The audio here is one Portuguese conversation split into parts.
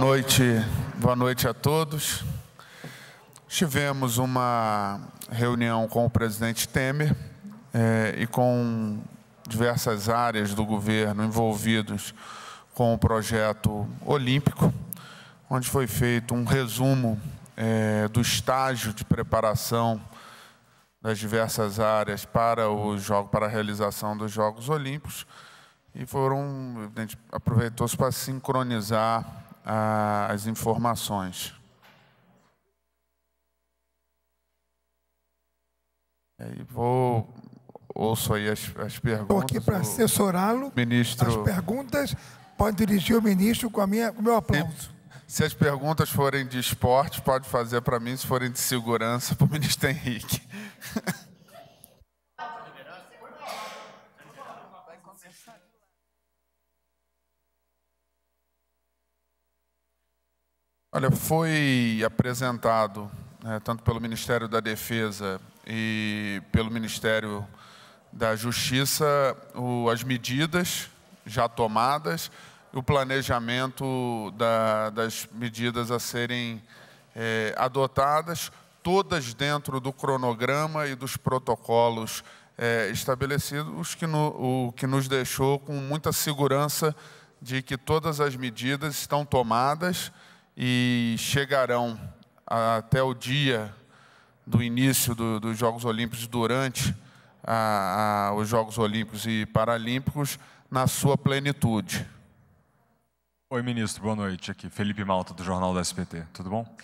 noite, boa noite a todos. Tivemos uma reunião com o presidente Temer eh, e com diversas áreas do governo envolvidos com o projeto olímpico, onde foi feito um resumo eh, do estágio de preparação das diversas áreas para o jogo, para a realização dos Jogos Olímpicos e foram aproveitou-se para sincronizar as informações. E vou ouço aí as, as perguntas. Estou aqui para assessorá-lo. Ministro. As perguntas pode dirigir o ministro com a minha, com o meu aplauso. Se, se as perguntas forem de esporte, pode fazer para mim. Se forem de segurança, para o ministro Henrique. Olha, foi apresentado, né, tanto pelo Ministério da Defesa e pelo Ministério da Justiça, o, as medidas já tomadas o planejamento da, das medidas a serem é, adotadas, todas dentro do cronograma e dos protocolos é, estabelecidos, que no, o que nos deixou com muita segurança de que todas as medidas estão tomadas e chegarão até o dia do início do, dos Jogos Olímpicos, durante a, a, os Jogos Olímpicos e Paralímpicos, na sua plenitude. Oi, ministro, boa noite. Aqui, Felipe Malta, do Jornal da SPT. Tudo bom?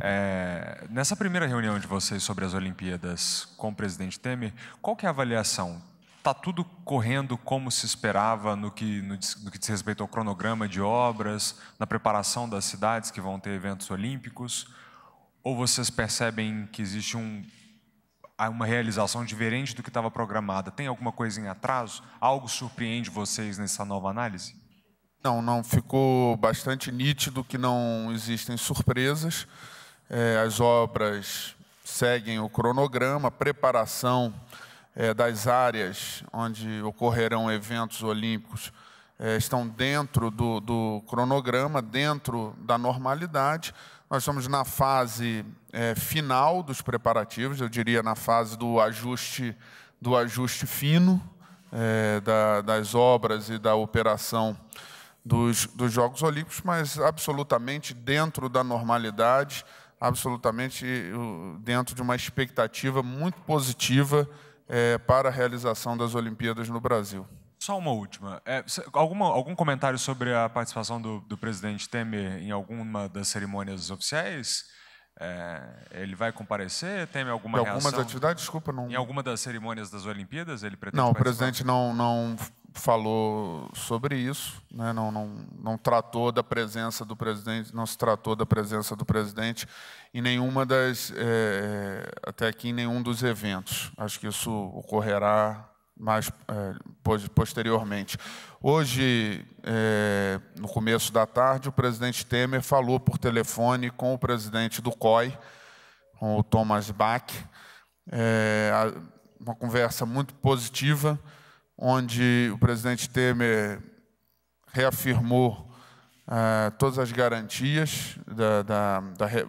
É, nessa primeira reunião de vocês sobre as Olimpíadas com o presidente Temer, qual que é a avaliação? está tudo correndo como se esperava no que, no, no que diz respeito ao cronograma de obras, na preparação das cidades que vão ter eventos olímpicos? Ou vocês percebem que existe um, uma realização diferente do que estava programada? Tem alguma coisa em atraso? Algo surpreende vocês nessa nova análise? Não, não. Ficou bastante nítido que não existem surpresas. É, as obras seguem o cronograma, preparação é, das áreas onde ocorrerão eventos olímpicos é, estão dentro do, do, cronograma, dentro da normalidade. Nós estamos na fase é, final dos preparativos, eu diria na fase do ajuste, do ajuste fino é, da, das obras e da operação dos, dos Jogos Olímpicos, mas absolutamente dentro da normalidade, absolutamente dentro de uma expectativa muito positiva é, para a realização das Olimpíadas no Brasil. Só uma última. É, alguma, algum comentário sobre a participação do, do, presidente Temer em alguma das cerimônias oficiais? É, ele vai comparecer? Teme alguma em algumas reação? atividades? Desculpa, não. Em alguma das cerimônias das Olimpíadas ele pretende? Não, participar? o presidente não, não falou sobre isso, né? não, não, não tratou da presença do presidente, não se tratou da presença do presidente em nenhuma das, é, até aqui em nenhum dos eventos. Acho que isso ocorrerá mais é, posteriormente. Hoje, é, no começo da tarde, o presidente Temer falou por telefone com o presidente do COI, com o Thomas Bach, uma conversa muito positiva onde o presidente Temer reafirmou é, todas as garantias da, da, da re,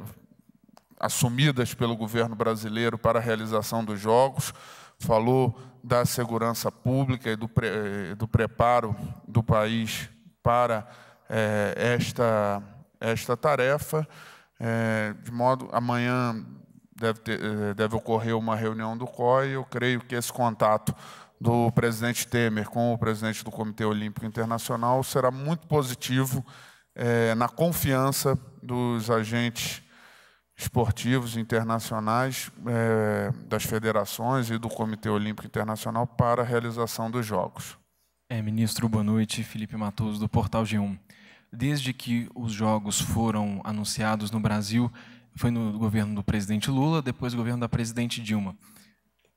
assumidas pelo governo brasileiro para a realização dos Jogos, falou da segurança pública e do, pre, do preparo do país para é, esta, esta tarefa, é, de modo amanhã deve, ter, deve ocorrer uma reunião do COI, eu creio que esse contato do presidente Temer com o presidente do Comitê Olímpico Internacional será muito positivo é, na confiança dos agentes esportivos internacionais, é, das federações e do Comitê Olímpico Internacional para a realização dos Jogos. É, ministro, boa noite. Felipe Matoso, do Portal G1. Desde que os Jogos foram anunciados no Brasil, foi no governo do presidente Lula, depois governo da presidente Dilma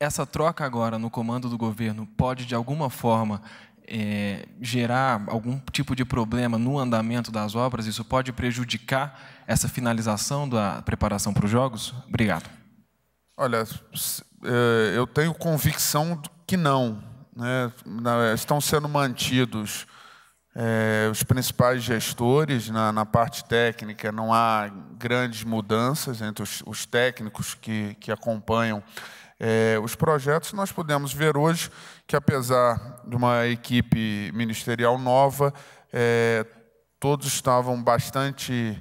essa troca agora no comando do governo pode, de alguma forma, é, gerar algum tipo de problema no andamento das obras? Isso pode prejudicar essa finalização da preparação para os Jogos? Obrigado. Olha, é, eu tenho convicção que não. Né? Estão sendo mantidos é, os principais gestores na, na, parte técnica, não há grandes mudanças entre os, os técnicos que, que acompanham é, os projetos, nós podemos ver hoje que, apesar de uma equipe ministerial nova, é, todos estavam bastante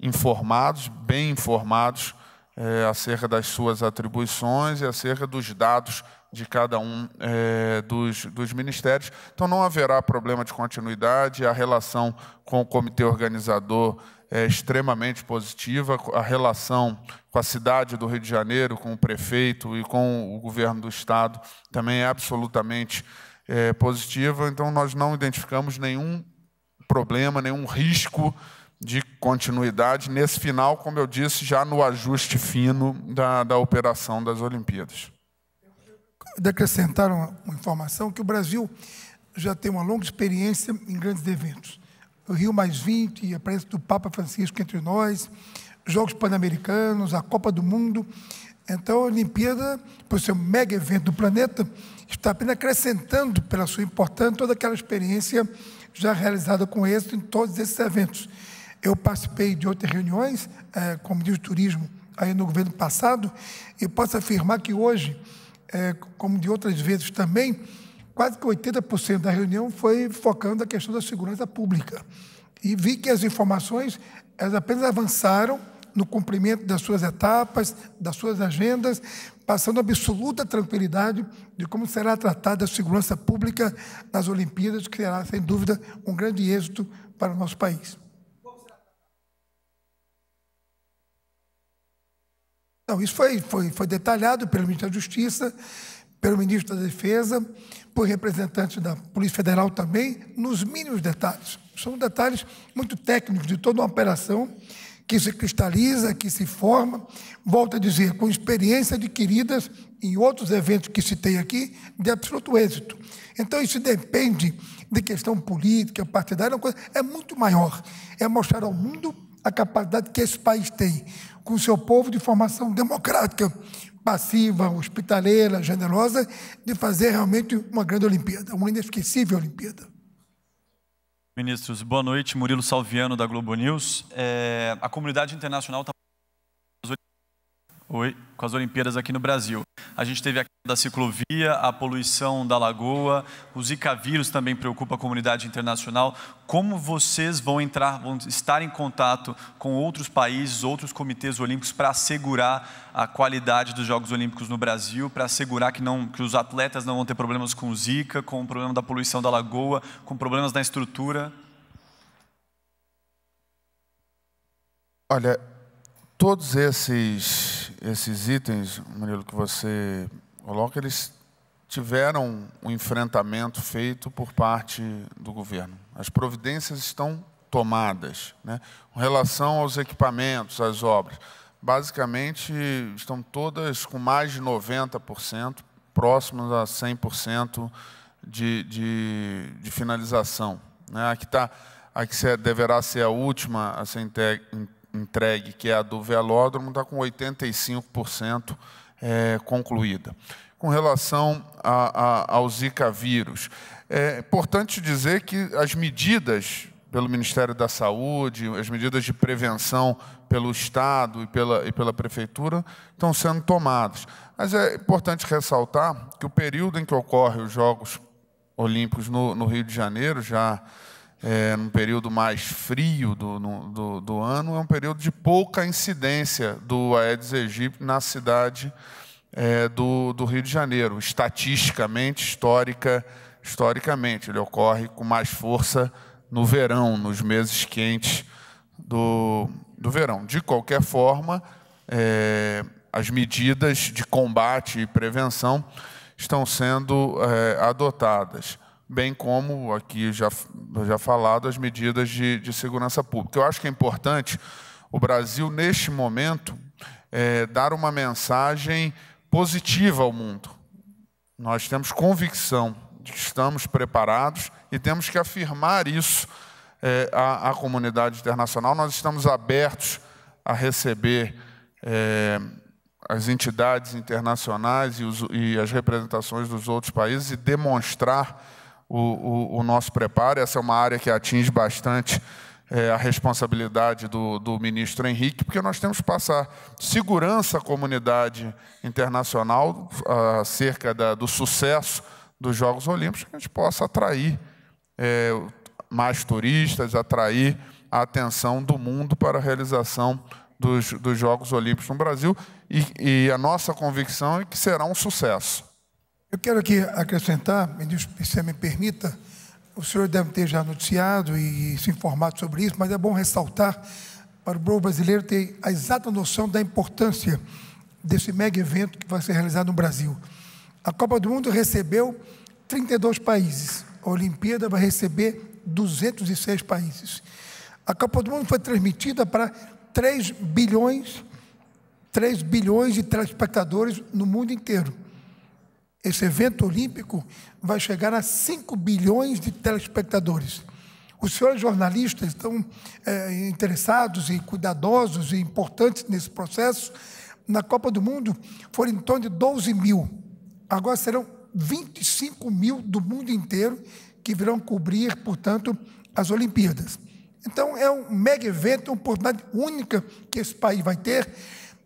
informados, bem informados, é, acerca das suas atribuições e acerca dos dados de cada um é, dos, dos, ministérios. Então, não haverá problema de continuidade, a relação com o comitê organizador é, extremamente positiva. A relação com a cidade do Rio de Janeiro, com o prefeito e com o governo do estado também é absolutamente é, positiva. Então, nós não identificamos nenhum problema, nenhum risco de continuidade nesse final, como eu disse, já no ajuste fino da, da operação das Olimpíadas. De acrescentar uma, uma informação que o Brasil já tem uma longa experiência em grandes eventos. Rio Mais 20, a presença do Papa Francisco entre nós, Jogos Pan-Americanos, a Copa do Mundo. Então, a Olimpíada, por ser um mega evento do planeta, está apenas acrescentando, pela sua importância, toda aquela experiência já realizada com êxito em todos esses eventos. Eu participei de outras reuniões, é, como diz o turismo, aí no governo passado, e posso afirmar que hoje, é, como de outras vezes também, quase que 80% da reunião foi focando na questão da segurança pública. E vi que as informações elas apenas avançaram no cumprimento das suas etapas, das suas agendas, passando absoluta tranquilidade de como será tratada a segurança pública nas Olimpíadas, que será, sem dúvida, um grande êxito para o nosso país. Não, isso foi, foi, foi detalhado pelo Ministério da Justiça, pelo ministro da Defesa, por representantes da Polícia Federal também, nos mínimos detalhes. São detalhes muito técnicos de toda uma operação que se cristaliza, que se forma, volto a dizer, com experiências adquiridas em outros eventos que citei aqui, de absoluto êxito. Então, isso depende de questão política, partidária, uma coisa, é muito maior. É mostrar ao mundo a capacidade que esse país tem, com seu povo de formação democrática, passiva, hospitaleira, generosa, de fazer realmente uma grande Olimpíada, uma inesquecível Olimpíada. Ministros, boa noite. Murilo Salviano, da Globo News. É, a comunidade internacional está Oi, com as Olimpíadas aqui no Brasil. A gente teve a da ciclovia, a poluição da lagoa, o Zika vírus também preocupa a comunidade internacional. Como vocês vão entrar, vão estar em contato com outros países, outros comitês olímpicos para assegurar a qualidade dos Jogos Olímpicos no Brasil, para assegurar que, não, que os atletas não vão ter problemas com o Zika, com o problema da poluição da lagoa, com problemas na estrutura? Olha, Todos esses, esses itens, Murilo, que você coloca, eles tiveram um enfrentamento feito por parte do governo. As providências estão tomadas. Né? em relação aos equipamentos, às obras, basicamente estão todas com mais de 90%, próximas a 100% de, de, de finalização. Né? A que, tá, a que é, deverá ser a última a ser entregue, que é a do velódromo, está com 85% é, concluída. Com relação a, a, ao Zika vírus, é importante dizer que as medidas pelo Ministério da Saúde, as medidas de prevenção pelo Estado e pela, e pela Prefeitura estão sendo tomadas. Mas é importante ressaltar que o período em que ocorrem os Jogos Olímpicos no, no Rio de Janeiro, já é, num período mais frio do, do, do, ano, é um período de pouca incidência do Aedes aegypti na cidade é, do, do, Rio de Janeiro, estatisticamente, histórica, historicamente. Ele ocorre com mais força no verão, nos meses quentes do, do verão. De qualquer forma, é, as medidas de combate e prevenção estão sendo é, adotadas bem como, aqui já, já falado, as medidas de, de segurança pública. Eu acho que é importante o Brasil, neste momento, é, dar uma mensagem positiva ao mundo. Nós temos convicção de que estamos preparados e temos que afirmar isso é, à, à, comunidade internacional. Nós estamos abertos a receber é, as entidades internacionais e, os, e, as representações dos outros países e demonstrar o, o, o nosso preparo. Essa é uma área que atinge bastante é, a responsabilidade do, do ministro Henrique, porque nós temos que passar segurança à comunidade internacional ah, acerca da, do sucesso dos Jogos Olímpicos, que a gente possa atrair é, mais turistas, atrair a atenção do mundo para a realização dos, dos Jogos Olímpicos no Brasil. E, e a nossa convicção é que será um sucesso. Eu quero aqui acrescentar, se me permita, o senhor deve ter já noticiado e se informado sobre isso, mas é bom ressaltar para o povo brasileiro ter a exata noção da importância desse mega evento que vai ser realizado no Brasil. A Copa do Mundo recebeu 32 países, a Olimpíada vai receber 206 países. A Copa do Mundo foi transmitida para 3 bilhões, 3 bilhões de telespectadores no mundo inteiro. Esse evento olímpico vai chegar a 5 bilhões de telespectadores. Os senhores jornalistas estão é, interessados e cuidadosos e importantes nesse processo. Na Copa do Mundo foram em torno de 12 mil. Agora serão 25 mil do mundo inteiro que virão cobrir, portanto, as Olimpíadas. Então, é um mega evento, uma oportunidade única que esse país vai ter,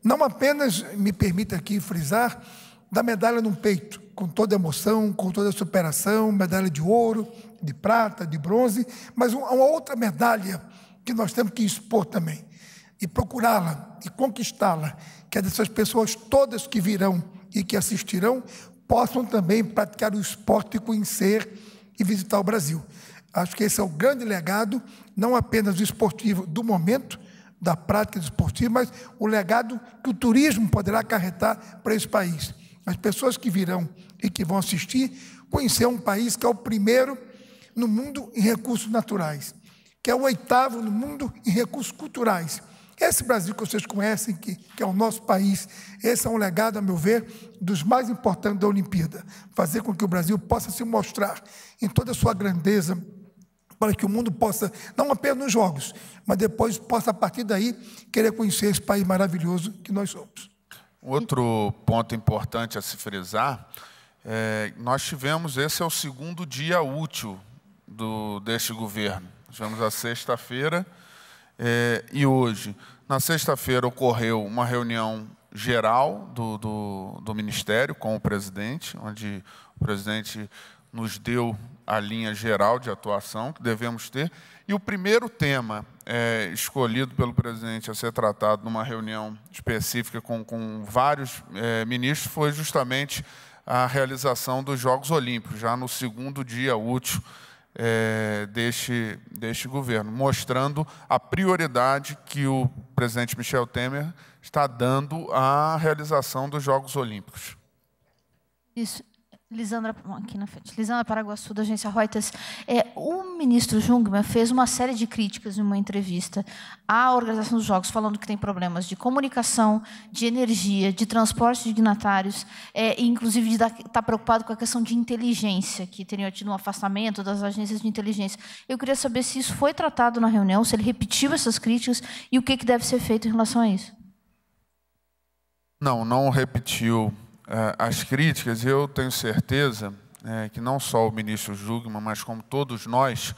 não apenas, me permita aqui frisar, da medalha no peito, com toda emoção, com toda superação, medalha de ouro, de prata, de bronze, mas uma outra medalha que nós temos que expor também e procurá-la e conquistá-la, que é dessas pessoas todas que virão e que assistirão possam também praticar o esporte e conhecer e visitar o Brasil. Acho que esse é o grande legado, não apenas do esportivo do momento, da prática do esportivo, mas o legado que o turismo poderá acarretar para esse país as pessoas que virão e que vão assistir, conhecer um país que é o primeiro no mundo em recursos naturais, que é o oitavo no mundo em recursos culturais. Esse Brasil que vocês conhecem, que, que é o nosso país, esse é um legado, a meu ver, dos mais importantes da Olimpíada. Fazer com que o Brasil possa se mostrar em toda a sua grandeza, para que o mundo possa, não apenas nos Jogos, mas depois possa, a partir daí, querer conhecer esse país maravilhoso que nós somos. Outro ponto importante a se frisar, é, nós tivemos, esse é o segundo dia útil do, deste governo. Tivemos a sexta-feira é, e hoje. Na sexta-feira ocorreu uma reunião geral do, do, do Ministério com o presidente, onde o presidente nos deu a linha geral de atuação que devemos ter. E o primeiro tema é, escolhido pelo presidente a ser tratado numa reunião específica com, com vários é, ministros foi justamente a realização dos Jogos Olímpicos, já no segundo dia útil é, deste, deste governo, mostrando a prioridade que o presidente Michel Temer está dando à realização dos Jogos Olímpicos. Isso. Lisandra, aqui na frente, Lisandra Paraguaçu, da agência Reuters, é, o ministro Jungmann fez uma série de críticas em uma entrevista à organização dos Jogos, falando que tem problemas de comunicação, de energia, de transporte de dignatários, é, inclusive de estar tá preocupado com a questão de inteligência, que teria tido um afastamento das agências de inteligência. Eu queria saber se isso foi tratado na reunião, se ele repetiu essas críticas e o que, que deve ser feito em relação a isso. Não, não repetiu é, as críticas, eu tenho certeza é, que não só o ministro Jugma, mas como todos nós,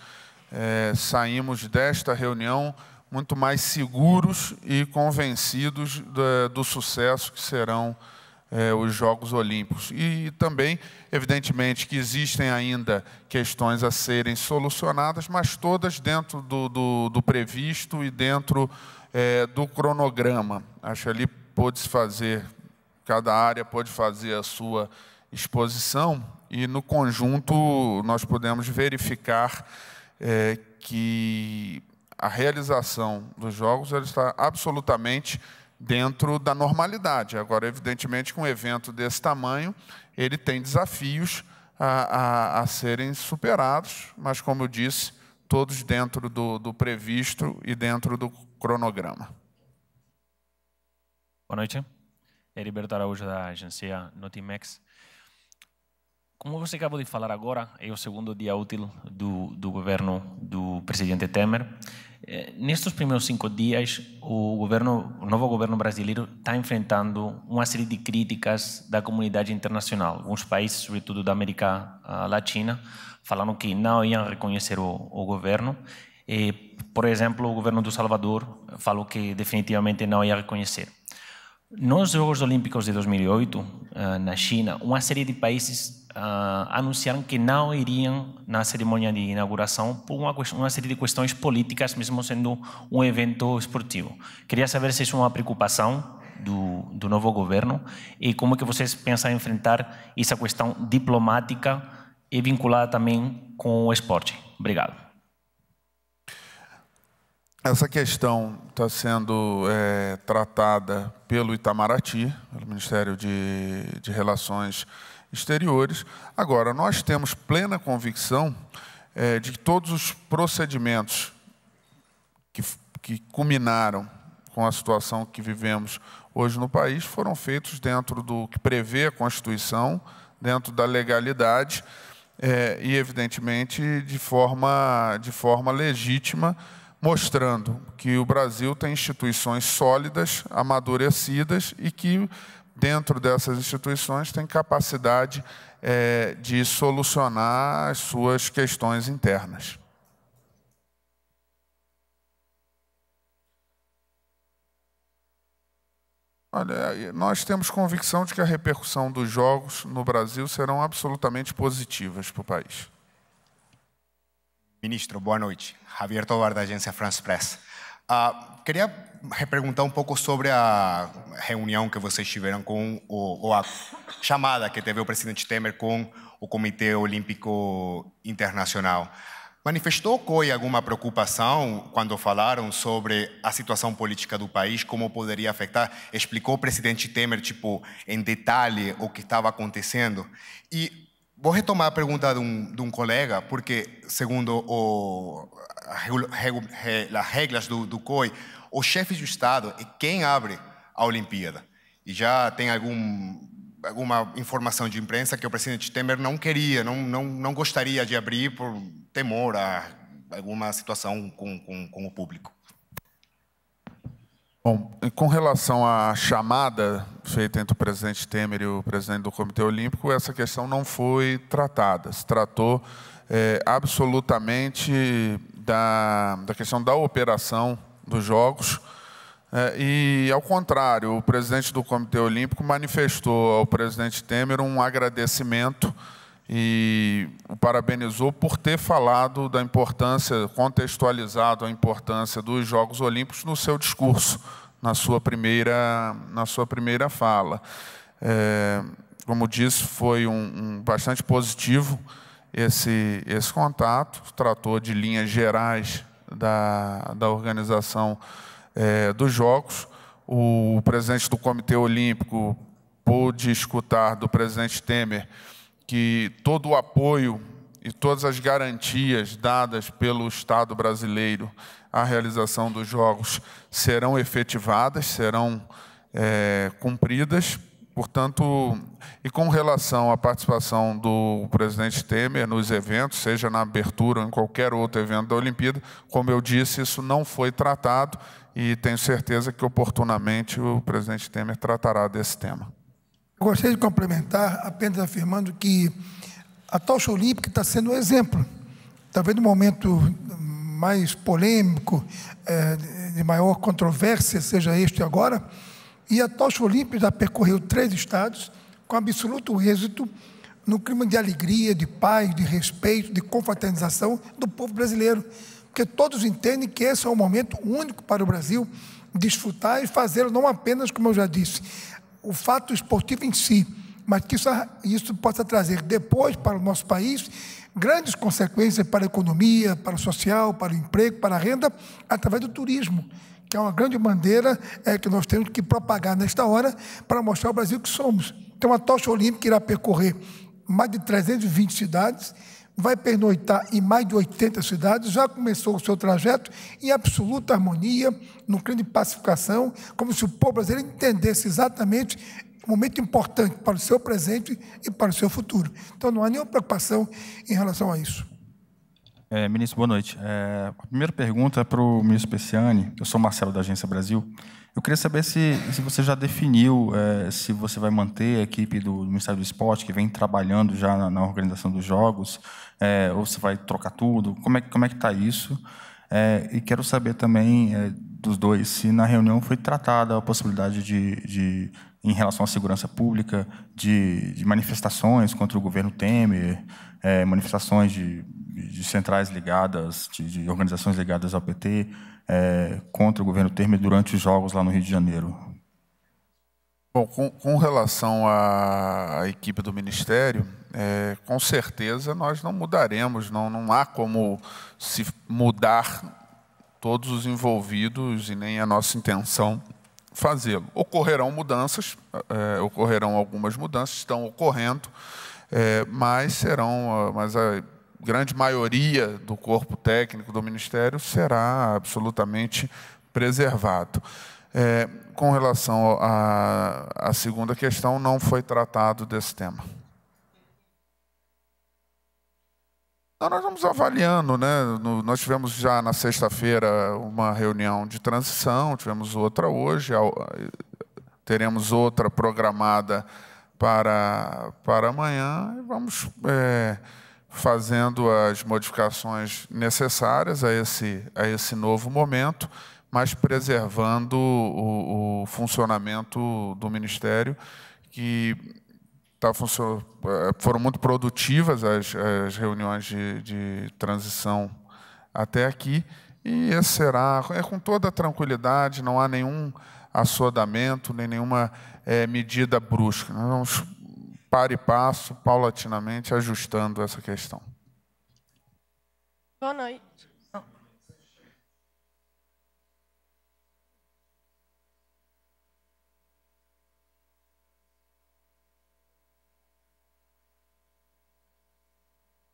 é, saímos desta reunião muito mais seguros e convencidos do, do sucesso que serão é, os Jogos Olímpicos. E, e também, evidentemente, que existem ainda questões a serem solucionadas, mas todas dentro do, do, do previsto e dentro é, do cronograma. Acho que ali pôde-se fazer Cada área pode fazer a sua exposição e, no conjunto, nós podemos verificar é, que a realização dos jogos ela está absolutamente dentro da normalidade. Agora, evidentemente, com um evento desse tamanho, ele tem desafios a, a, a serem superados, mas, como eu disse, todos dentro do, do previsto e dentro do cronograma. Boa noite. Heriberto é Araújo, da agência Notimex. Como você acabou de falar agora, é o segundo dia útil do, do governo do presidente Temer. Eh, nestes primeiros cinco dias, o, governo, o novo governo brasileiro está enfrentando uma série de críticas da comunidade internacional. Alguns países, sobretudo da América ah, Latina, falando que não iam reconhecer o, o governo. E, eh, por exemplo, o governo do Salvador falou que definitivamente não ia reconhecer. Nos Jogos Olímpicos de 2008, eh, na China, uma série de países eh, anunciaram que não iriam na cerimônia de inauguração por uma, uma série de questões políticas, mesmo sendo um evento esportivo. Queria saber se isso é uma preocupação do, do, novo governo e como é que vocês pensam enfrentar essa questão diplomática e vinculada também com o esporte. Obrigado. Essa questão está sendo é, tratada pelo Itamaraty, pelo Ministério de, de Relações Exteriores. Agora, nós temos plena convicção é, de que todos os procedimentos que, que culminaram com a situação que vivemos hoje no país foram feitos dentro do que prevê a Constituição, dentro da legalidade é, e, evidentemente, de forma, de forma legítima mostrando que o Brasil tem instituições sólidas, amadurecidas e que, dentro dessas instituições, tem capacidade é, de solucionar as suas questões internas. Olha, nós temos convicção de que a repercussão dos jogos no Brasil serão absolutamente positivas para o país. Ministro, boa noite. Javier Tovar, da agência France Press. Uh, queria perguntar um pouco sobre a reunião que vocês tiveram com, o, ou a chamada que teve o presidente Temer com o Comitê Olímpico Internacional. Manifestou COI alguma preocupação quando falaram sobre a situação política do país, como poderia afetar? Explicou o presidente Temer, tipo, em detalhe o que estava acontecendo? E Vou retomar a pergunta de um, de um colega, porque, segundo o, a, as regras do, do COI, o chefe de Estado é quem abre a Olimpíada. E já tem algum, alguma informação de imprensa que o presidente Temer não queria, não, não, não gostaria de abrir por temor a alguma situação com, com, com o público. Bom, com relação à chamada feita entre o presidente Temer e o presidente do Comitê Olímpico, essa questão não foi tratada. Se tratou é, absolutamente da, da questão da operação dos Jogos. É, e, ao contrário, o presidente do Comitê Olímpico manifestou ao presidente Temer um agradecimento e o parabenizou por ter falado da importância, contextualizado a importância dos Jogos Olímpicos no seu discurso na sua primeira, na sua primeira fala. É, como disse, foi um, um, bastante positivo esse, esse contato, tratou de linhas gerais da, da organização é, dos Jogos. O presidente do Comitê Olímpico pôde escutar do presidente Temer que todo o apoio e todas as garantias dadas pelo Estado brasileiro a realização dos jogos serão efetivadas, serão é, cumpridas. Portanto, e com relação à participação do presidente Temer nos eventos, seja na abertura ou em qualquer outro evento da Olimpíada, como eu disse, isso não foi tratado e tenho certeza que oportunamente o presidente Temer tratará desse tema. Gostaria de complementar apenas afirmando que a tocha olímpica está sendo um exemplo. Talvez no momento mais polêmico, é, de maior controvérsia, seja este agora. E a tocha olímpica percorreu três estados com absoluto êxito, no clima de alegria, de paz, de respeito, de confraternização do povo brasileiro. Porque todos entendem que esse é um momento único para o Brasil desfrutar e fazê-lo não apenas, como eu já disse, o fato esportivo em si, mas que isso, isso possa trazer depois para o nosso país grandes consequências para a economia, para o social, para o emprego, para a renda, através do turismo, que é uma grande bandeira é, que nós temos que propagar nesta hora para mostrar ao Brasil que somos. Então, a tocha olímpica irá percorrer mais de 320 cidades, vai pernoitar em mais de 80 cidades, já começou o seu trajeto em absoluta harmonia, no clima de pacificação, como se o povo brasileiro entendesse exatamente um momento importante para o seu presente e para o seu futuro. Então, não há nenhuma preocupação em relação a isso. É, ministro, boa noite. É, a primeira pergunta é para o ministro Pessiani. Eu sou Marcelo, da Agência Brasil. Eu queria saber se, se você já definiu é, se você vai manter a equipe do, Ministério do Esporte, que vem trabalhando já na, na organização dos jogos, é, ou se vai trocar tudo. Como é, como é que está isso? É, e quero saber também é, dos dois se na reunião foi tratada a possibilidade de, de em relação à segurança pública, de, de manifestações contra o governo Temer, é, manifestações de, de, centrais ligadas, de, de, organizações ligadas ao PT, é, contra o governo Temer durante os jogos lá no Rio de Janeiro. Bom, com, com relação à, equipe do Ministério, é, com certeza nós não mudaremos, não, não há como se mudar todos os envolvidos e nem a nossa intenção fazê-lo. Ocorrerão mudanças, é, ocorrerão algumas mudanças, estão ocorrendo, é, mas serão, ah, mas a grande maioria do corpo técnico do Ministério será absolutamente preservado. É, com relação à segunda questão, não foi tratado desse tema. Então, nós vamos avaliando, né? Nós tivemos já na sexta-feira uma reunião de transição, tivemos outra hoje, teremos outra programada para, para amanhã e vamos é, fazendo as modificações necessárias a esse, a esse novo momento, mas preservando o, o funcionamento do Ministério, que Tá eh, foram muito produtivas as, as reuniões de, de, transição até aqui, e esse será é com toda tranquilidade, não há nenhum assodamento, nem nenhuma é, medida brusca. Nós vamos par e passo, paulatinamente, ajustando essa questão. Boa noite.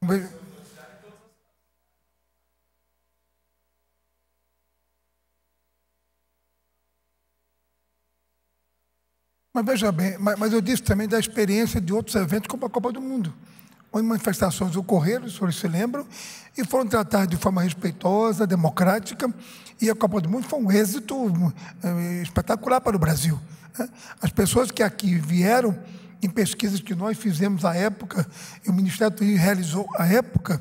Mas... Mas veja bem, mas, eu disse também da experiência de outros eventos, como a Copa do Mundo, onde manifestações ocorreram, os senhores se lembram, e foram tratadas de forma respeitosa, democrática, e a Copa do Mundo foi um êxito eh, espetacular para o Brasil. Né? As pessoas que aqui vieram em pesquisas que nós fizemos à época, e o Ministério do Turismo realizou à época,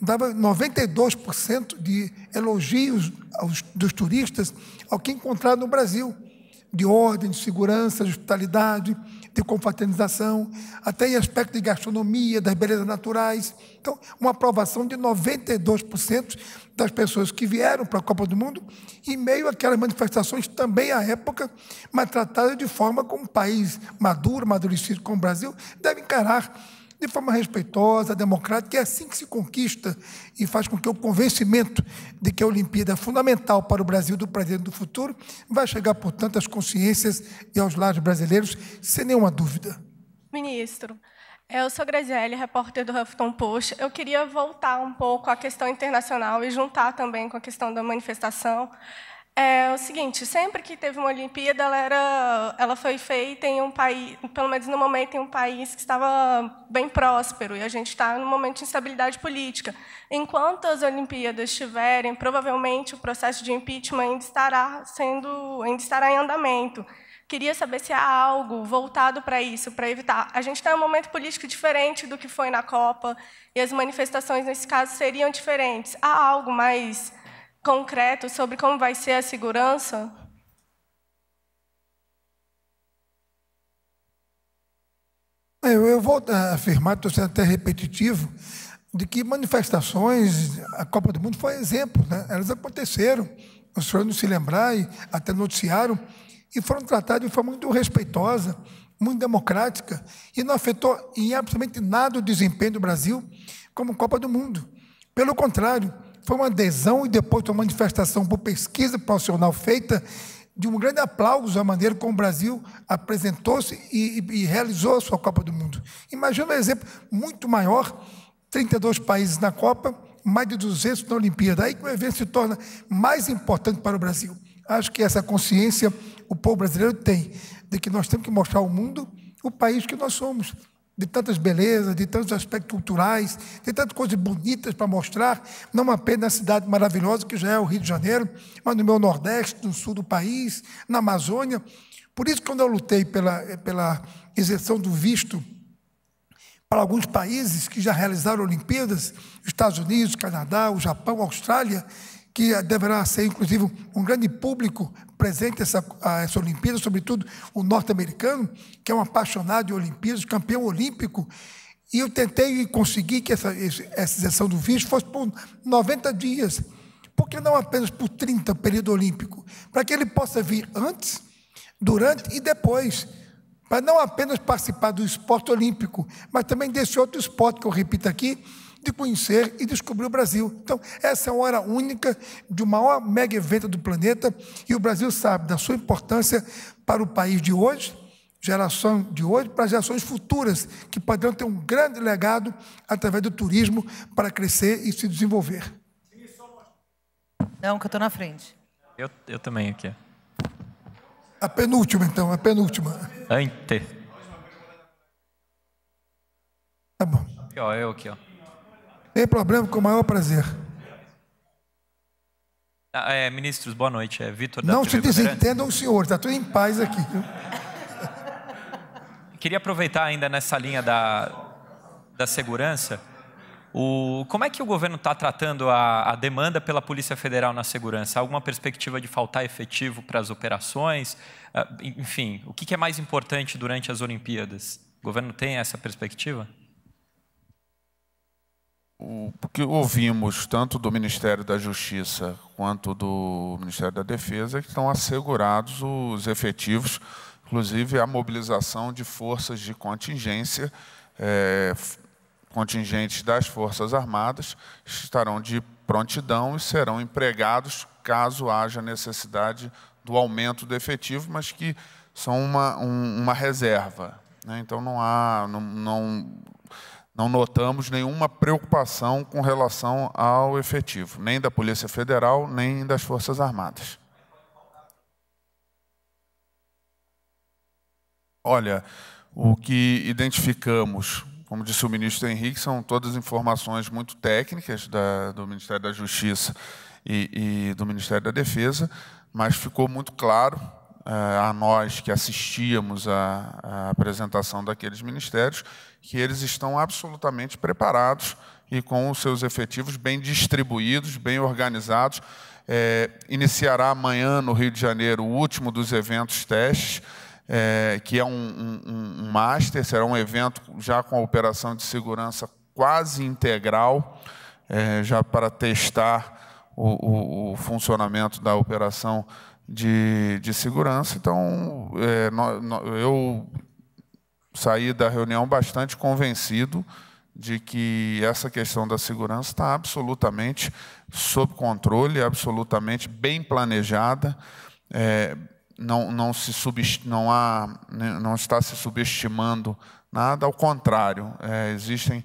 dava 92% de elogios aos, dos turistas ao que encontraram no Brasil, de ordem, de segurança, de hospitalidade de confraternização, até em aspecto de gastronomia, das belezas naturais. Então, uma aprovação de 92% das pessoas que vieram para a Copa do Mundo, em meio àquelas manifestações também à época, mas tratadas de forma como um país maduro, amadurecido como o Brasil, deve encarar de forma respeitosa, democrática. É assim que se conquista e faz com que o convencimento de que a Olimpíada é fundamental para o Brasil do presente e do futuro vai chegar, portanto, às consciências e aos lares brasileiros, sem nenhuma dúvida. Ministro, eu sou Graziele, repórter do Huffington Post. Eu queria voltar um pouco à questão internacional e juntar também com a questão da manifestação é o seguinte, sempre que teve uma Olimpíada, ela, era, ela foi feita em um país, pelo menos no momento, em um país que estava bem próspero, e a gente está num momento de instabilidade política. Enquanto as Olimpíadas estiverem, provavelmente o processo de impeachment ainda estará, sendo, ainda estará em andamento. Queria saber se há algo voltado para isso, para evitar. A gente está em um momento político diferente do que foi na Copa, e as manifestações, nesse caso, seriam diferentes. Há algo mais concreto sobre como vai ser a segurança? É, eu, eu vou é, afirmar, estou sendo até repetitivo, de que manifestações, a Copa do Mundo foi exemplo, né? elas aconteceram, os senhores se lembrar e até noticiaram, e foram tratadas de forma muito respeitosa, muito democrática, e não afetou em absolutamente nada o desempenho do Brasil como Copa do Mundo. Pelo contrário, foi uma adesão e depois uma manifestação por pesquisa profissional feita de um grande aplauso à maneira como o Brasil apresentou-se e, e, e, realizou a sua Copa do Mundo. Imagina um exemplo muito maior, 32 países na Copa, mais de 200 na Olimpíada. Aí que o evento se torna mais importante para o Brasil. Acho que essa consciência o povo brasileiro tem de que nós temos que mostrar ao mundo o país que nós somos de tantas belezas, de tantos aspectos culturais, de tantas coisas bonitas para mostrar, não apenas na cidade maravilhosa que já é o Rio de Janeiro, mas no meu Nordeste, no Sul do país, na Amazônia. Por isso, quando eu lutei pela, eh, pela isenção do visto para alguns países que já realizaram Olimpíadas, Estados Unidos, Canadá, o Japão, Austrália, que deverá ser, inclusive, um grande público presente essa, essa Olimpíada, sobretudo o norte-americano, que é um apaixonado de Olimpíadas, campeão olímpico. E eu tentei e consegui que essa, essa isenção do visto fosse por 90 dias. Por que não apenas por 30, período olímpico? Para que ele possa vir antes, durante e depois. Para não apenas participar do esporte olímpico, mas também desse outro esporte que eu repito aqui, de conhecer e descobrir o Brasil. Então, essa é uma hora única de o maior mega evento do planeta e o Brasil sabe da sua importância para o país de hoje, geração de hoje, para gerações futuras, que poderão ter um grande legado através do turismo para crescer e se desenvolver. Não, que eu estou na frente. Eu, eu também aqui. A penúltima, então, a penúltima. Ante. Tá bom. Aqui, ó, eu aqui, ó. Tem problema com o maior prazer. Ah, é, ministros, boa noite. É Vitor Não se desentendam os senhores, está tudo em paz aqui. Queria aproveitar ainda nessa linha da, da segurança. O, como é que o governo está tratando a, a, demanda pela Polícia Federal na segurança? Alguma perspectiva de faltar efetivo para as operações? Ah, enfim, o que, que é mais importante durante as Olimpíadas? O governo tem essa perspectiva? o que ouvimos tanto do Ministério da Justiça quanto do Ministério da Defesa é que estão assegurados os efetivos, inclusive a mobilização de forças de contingência, é, contingentes das Forças Armadas, estarão de prontidão e serão empregados caso haja necessidade do aumento do efetivo, mas que são uma, um, uma reserva. Né? Então, não há. não, não não notamos nenhuma preocupação com relação ao efetivo, nem da Polícia Federal, nem das Forças Armadas. Olha, o que identificamos, como disse o ministro Henrique, são todas informações muito técnicas da, do Ministério da Justiça e, e do Ministério da Defesa, mas ficou muito claro é, a nós que assistíamos à, apresentação daqueles ministérios que eles estão absolutamente preparados e com os seus efetivos bem distribuídos, bem organizados. É, iniciará amanhã no Rio de Janeiro o último dos eventos testes, é, que é um, um, um master, será um evento já com a operação de segurança quase integral, é, já para testar o, o, o funcionamento da operação de, de segurança. Então, é, no, no, eu saí da reunião bastante convencido de que essa questão da segurança está absolutamente sob controle, absolutamente bem planejada. É, não, não, se subest, não, há, né, não está se subestimando nada, ao contrário, é, existem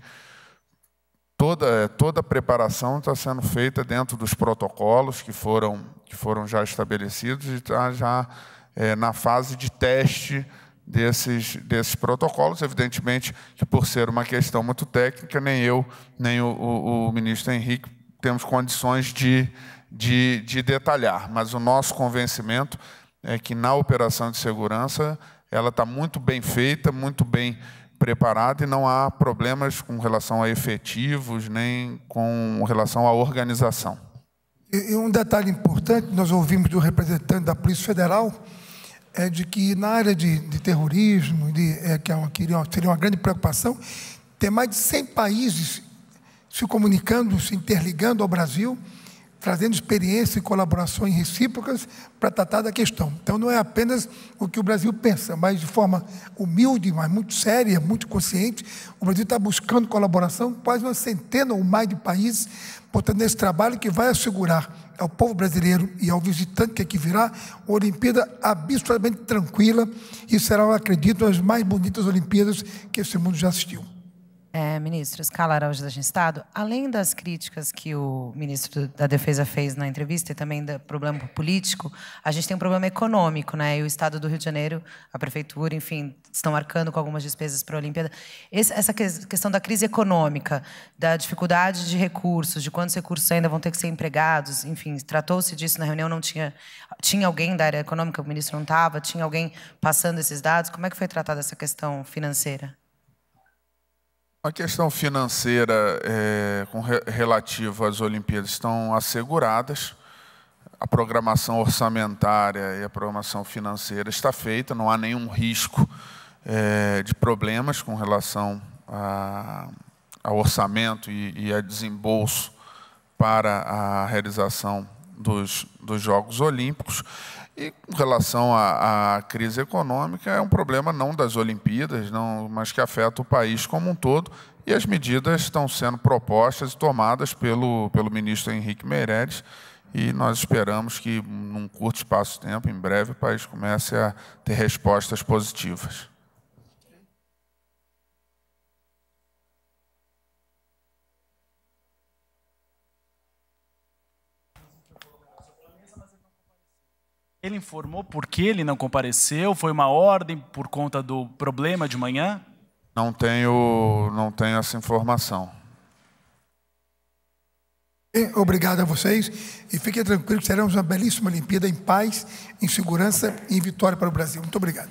toda, é, toda a preparação está sendo feita dentro dos protocolos que foram, que foram já estabelecidos e está já é, na fase de teste desses, desses protocolos. Evidentemente que, por ser uma questão muito técnica, nem eu, nem o, o, o ministro Henrique temos condições de, de, de detalhar, mas o nosso convencimento é que na operação de segurança ela está muito bem feita, muito bem preparado e não há problemas com relação a efetivos nem com relação à organização. E um detalhe importante, nós ouvimos do representante da Polícia Federal, é de que na área de, de terrorismo, de, é, que, é uma, que seria uma grande preocupação, tem mais de 100 países se comunicando, se interligando ao Brasil, trazendo experiência e colaborações recíprocas para tratar da questão. Então, não é apenas o que o Brasil pensa, mas de forma humilde, mas muito séria, muito consciente, o Brasil está buscando colaboração com quase uma centena ou mais de países, portanto, nesse trabalho que vai assegurar ao povo brasileiro e ao visitante que aqui virá uma Olimpíada absolutamente tranquila e será, acredito, uma das mais bonitas Olimpíadas que esse mundo já assistiu é, ministro Scala Araújo da Estado, além das críticas que o ministro da Defesa fez na entrevista e também do problema político, a gente tem um problema econômico, né? E o Estado do Rio de Janeiro, a prefeitura, enfim, estão arcando com algumas despesas para a Olimpíada. essa questão da crise econômica, da dificuldade de recursos, de quantos recursos ainda vão ter que ser empregados, enfim, tratou-se disso na reunião, não tinha tinha alguém da área econômica, o ministro não estava, tinha alguém passando esses dados. Como é que foi tratada essa questão financeira? A questão financeira é, com re, relativa às Olimpíadas estão asseguradas. A programação orçamentária e a programação financeira está feita, não há nenhum risco é, de problemas com relação a, ao orçamento e, e a desembolso para a realização dos, dos Jogos Olímpicos. E com relação à, à, crise econômica, é um problema não das Olimpíadas, não, mas que afeta o país como um todo. E as medidas estão sendo propostas e tomadas pelo, pelo ministro Henrique Meireles. E nós esperamos que, num curto espaço de tempo, em breve, o país comece a ter respostas positivas. Ele informou por que ele não compareceu? Foi uma ordem por conta do problema de manhã? Não tenho, não tenho essa informação. Obrigado a vocês e fiquem tranquilos que teremos uma belíssima Olimpíada em paz, em segurança e em vitória para o Brasil. Muito obrigado.